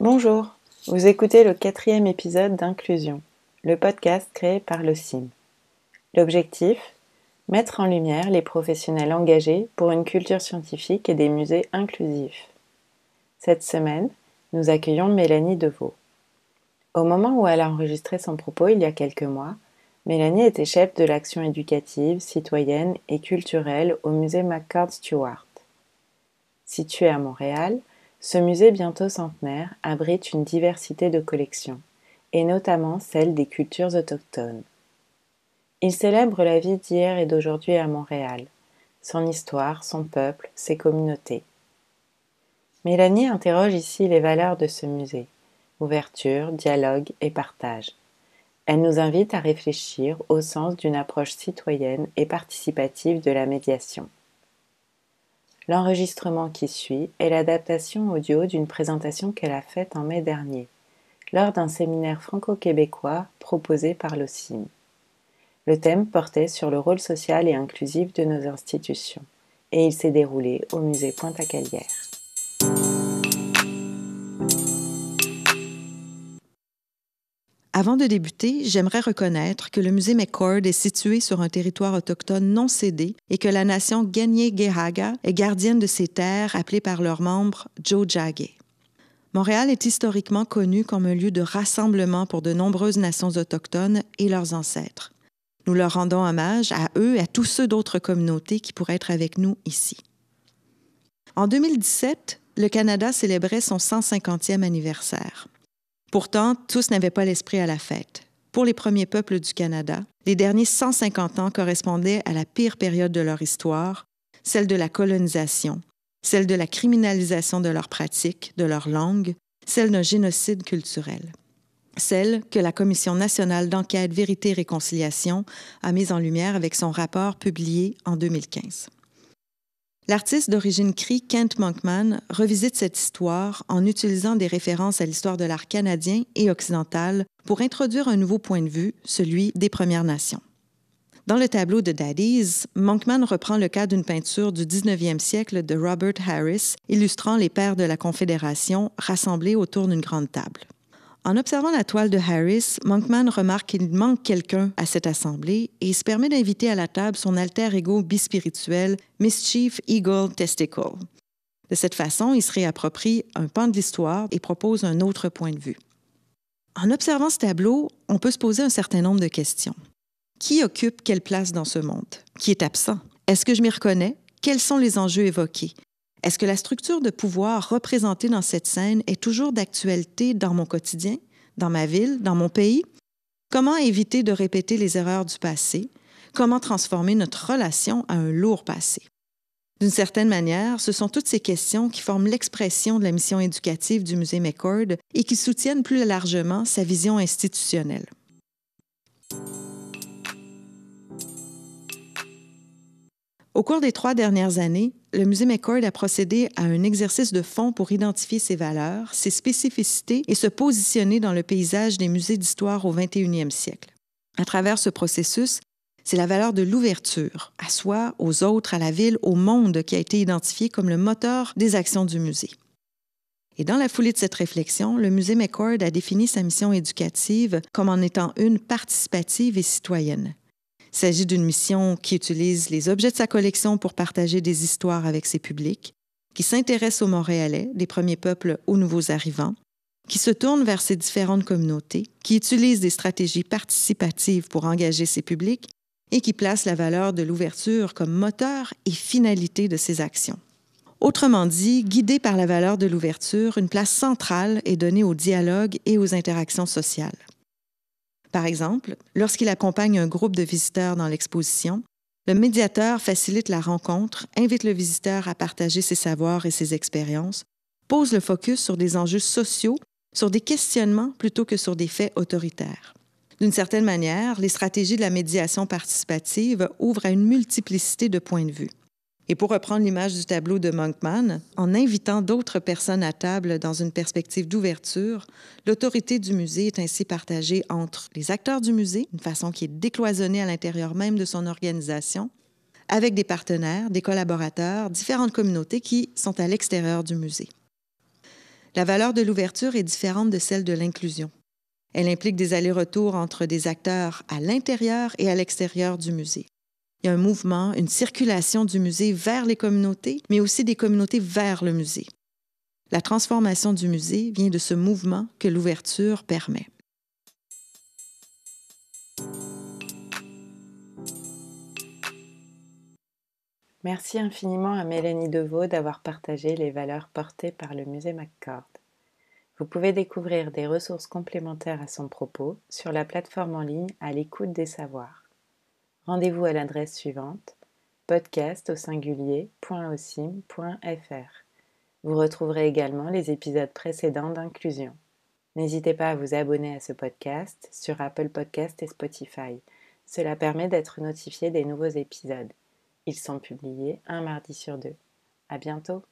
Bonjour, vous écoutez le quatrième épisode d'Inclusion, le podcast créé par le CIM. L'objectif Mettre en lumière les professionnels engagés pour une culture scientifique et des musées inclusifs. Cette semaine, nous accueillons Mélanie Deveau. Au moment où elle a enregistré son propos il y a quelques mois, Mélanie était chef de l'action éducative, citoyenne et culturelle au musée McCord Stewart. Située à Montréal, ce musée bientôt centenaire abrite une diversité de collections, et notamment celle des cultures autochtones. Il célèbre la vie d'hier et d'aujourd'hui à Montréal, son histoire, son peuple, ses communautés. Mélanie interroge ici les valeurs de ce musée ouverture, dialogue et partage. Elle nous invite à réfléchir au sens d'une approche citoyenne et participative de la médiation. L'enregistrement qui suit est l'adaptation audio d'une présentation qu'elle a faite en mai dernier, lors d'un séminaire franco-québécois proposé par l'OCIM. Le thème portait sur le rôle social et inclusif de nos institutions, et il s'est déroulé au musée Pointe-à-Calière. Avant de débuter, j'aimerais reconnaître que le musée McCord est situé sur un territoire autochtone non cédé et que la nation Gagné-Gehaga est gardienne de ces terres appelées par leurs membres Joe Jojage. Montréal est historiquement connu comme un lieu de rassemblement pour de nombreuses nations autochtones et leurs ancêtres. Nous leur rendons hommage à eux et à tous ceux d'autres communautés qui pourraient être avec nous ici. En 2017, le Canada célébrait son 150e anniversaire. Pourtant, tous n'avaient pas l'esprit à la fête. Pour les premiers peuples du Canada, les derniers 150 ans correspondaient à la pire période de leur histoire, celle de la colonisation, celle de la criminalisation de leurs pratiques, de leur langue, celle d'un génocide culturel, celle que la Commission nationale d'enquête Vérité et Réconciliation a mise en lumière avec son rapport publié en 2015. L'artiste d'origine Cree, Kent Monkman revisite cette histoire en utilisant des références à l'histoire de l'art canadien et occidental pour introduire un nouveau point de vue, celui des Premières Nations. Dans le tableau de Daddies, Monkman reprend le cas d'une peinture du 19e siècle de Robert Harris illustrant les pères de la Confédération rassemblés autour d'une grande table. En observant la toile de Harris, Monkman remarque qu'il manque quelqu'un à cette assemblée et se permet d'inviter à la table son alter ego bispirituel, Mischief Eagle Testicle. De cette façon, il se réapproprie un pan de l'histoire et propose un autre point de vue. En observant ce tableau, on peut se poser un certain nombre de questions. Qui occupe quelle place dans ce monde? Qui est absent? Est-ce que je m'y reconnais? Quels sont les enjeux évoqués? Est-ce que la structure de pouvoir représentée dans cette scène est toujours d'actualité dans mon quotidien, dans ma ville, dans mon pays? Comment éviter de répéter les erreurs du passé? Comment transformer notre relation à un lourd passé? D'une certaine manière, ce sont toutes ces questions qui forment l'expression de la mission éducative du musée McCord et qui soutiennent plus largement sa vision institutionnelle. Au cours des trois dernières années, le musée McCord a procédé à un exercice de fond pour identifier ses valeurs, ses spécificités et se positionner dans le paysage des musées d'histoire au 21e siècle. À travers ce processus, c'est la valeur de l'ouverture à soi, aux autres, à la ville, au monde qui a été identifiée comme le moteur des actions du musée. Et dans la foulée de cette réflexion, le musée McCord a défini sa mission éducative comme en étant une participative et citoyenne. Il s'agit d'une mission qui utilise les objets de sa collection pour partager des histoires avec ses publics, qui s'intéresse aux Montréalais, des premiers peuples aux nouveaux arrivants, qui se tourne vers ses différentes communautés, qui utilise des stratégies participatives pour engager ses publics et qui place la valeur de l'ouverture comme moteur et finalité de ses actions. Autrement dit, guidée par la valeur de l'ouverture, une place centrale est donnée au dialogue et aux interactions sociales. Par exemple, lorsqu'il accompagne un groupe de visiteurs dans l'exposition, le médiateur facilite la rencontre, invite le visiteur à partager ses savoirs et ses expériences, pose le focus sur des enjeux sociaux, sur des questionnements plutôt que sur des faits autoritaires. D'une certaine manière, les stratégies de la médiation participative ouvrent à une multiplicité de points de vue. Et pour reprendre l'image du tableau de Monkman, en invitant d'autres personnes à table dans une perspective d'ouverture, l'autorité du musée est ainsi partagée entre les acteurs du musée, une façon qui est décloisonnée à l'intérieur même de son organisation, avec des partenaires, des collaborateurs, différentes communautés qui sont à l'extérieur du musée. La valeur de l'ouverture est différente de celle de l'inclusion. Elle implique des allers-retours entre des acteurs à l'intérieur et à l'extérieur du musée. Il y a un mouvement, une circulation du musée vers les communautés, mais aussi des communautés vers le musée. La transformation du musée vient de ce mouvement que l'ouverture permet. Merci infiniment à Mélanie Deveau d'avoir partagé les valeurs portées par le musée McCord. Vous pouvez découvrir des ressources complémentaires à son propos sur la plateforme en ligne à l'écoute des savoirs. Rendez-vous à l'adresse suivante podcast au Vous retrouverez également les épisodes précédents d'inclusion. N'hésitez pas à vous abonner à ce podcast sur Apple Podcast et Spotify. Cela permet d'être notifié des nouveaux épisodes. Ils sont publiés un mardi sur deux. À bientôt!